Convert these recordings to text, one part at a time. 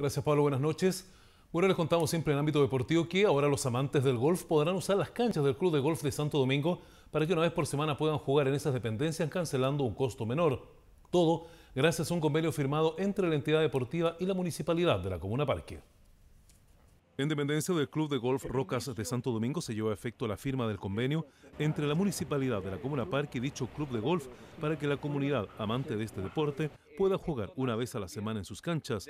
Gracias Pablo, buenas noches. Bueno, les contamos siempre en el ámbito deportivo que ahora los amantes del golf podrán usar las canchas del Club de Golf de Santo Domingo para que una vez por semana puedan jugar en esas dependencias cancelando un costo menor. Todo gracias a un convenio firmado entre la entidad deportiva y la municipalidad de la Comuna Parque. En dependencia del Club de Golf Rocas de Santo Domingo se llevó a efecto la firma del convenio entre la municipalidad de la Comuna Parque y dicho club de golf para que la comunidad amante de este deporte pueda jugar una vez a la semana en sus canchas.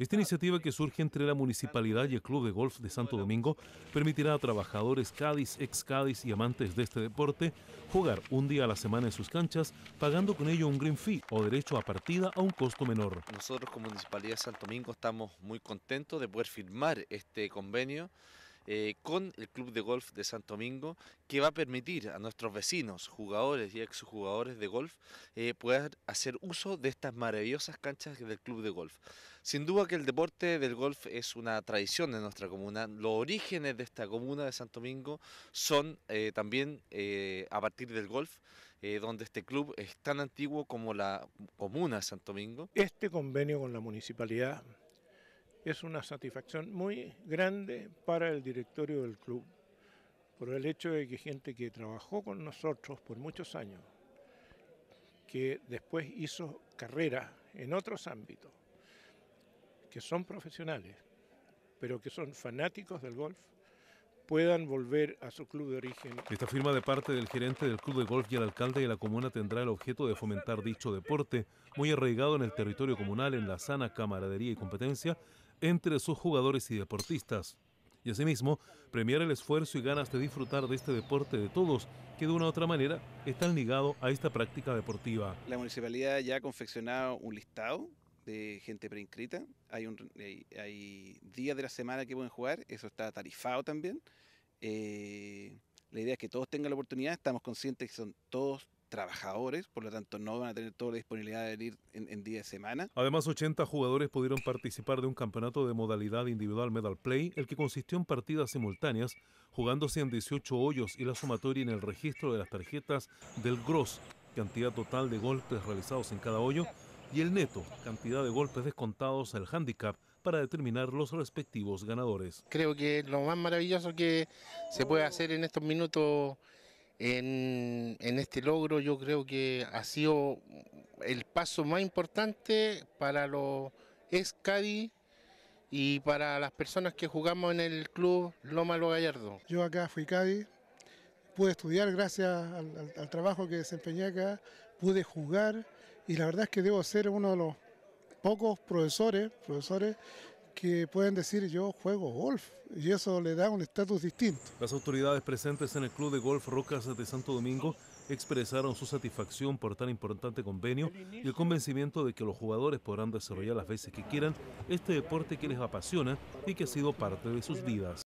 Esta iniciativa que surge entre la municipalidad y el Club de Golf de Santo Domingo permitirá a trabajadores Cádiz, ex Cádiz y amantes de este deporte jugar un día a la semana en sus canchas, pagando con ello un green fee o derecho a partida a un costo menor. Nosotros como Municipalidad de Santo Domingo estamos muy contentos de poder firmar este convenio eh, con el Club de Golf de Santo Domingo que va a permitir a nuestros vecinos, jugadores y exjugadores de golf, eh, poder hacer uso de estas maravillosas canchas del Club de Golf. Sin duda que el deporte del golf es una tradición de nuestra comuna. Los orígenes de esta comuna de Santo Domingo son eh, también eh, a partir del golf. donde este club es tan antiguo como la comuna de Santo Domingo. Este convenio con la municipalidad es una satisfacción muy grande para el directorio del club, por el hecho de que gente que trabajó con nosotros por muchos años, que después hizo carrera en otros ámbitos, que son profesionales, pero que son fanáticos del golf, puedan volver a su club de origen. Esta firma de parte del gerente del club de golf y el alcalde de la comuna tendrá el objeto de fomentar dicho deporte, muy arraigado en el territorio comunal, en la sana camaradería y competencia, entre sus jugadores y deportistas. Y asimismo, premiar el esfuerzo y ganas de disfrutar de este deporte de todos, que de una u otra manera están ligados a esta práctica deportiva. La municipalidad ya ha confeccionado un listado de gente preinscrita. Hay, días de la semana que pueden jugar, eso está tarifado también. Eh, la idea es que todos tengan la oportunidad, estamos conscientes que son todos trabajadores, por lo tanto no van a tener toda la disponibilidad de venir en, día de semana. Además, 80 jugadores pudieron participar de un campeonato de modalidad individual medal play, el que consistió en partidas simultáneas, jugándose en 18 hoyos y la sumatoria en el registro de las tarjetas del gross, cantidad total de golpes realizados en cada hoyo, y el neto, cantidad de golpes descontados al handicap para determinar los respectivos ganadores. Creo que lo más maravilloso que se puede hacer en estos minutos en, este logro yo creo que ha sido el paso más importante para los ex Cádiz y para las personas que jugamos en el club Loma Lo Gallardo. Yo acá fui Cádiz, pude estudiar gracias al, al, trabajo que desempeñé acá, pude jugar y la verdad es que debo ser uno de los pocos profesores, profesores que pueden decir yo juego golf y eso le da un estatus distinto. Las autoridades presentes en el Club de Golf Rocas de Santo Domingo expresaron su satisfacción por tan importante convenio y el convencimiento de que los jugadores podrán desarrollar las veces que quieran este deporte que les apasiona y que ha sido parte de sus vidas.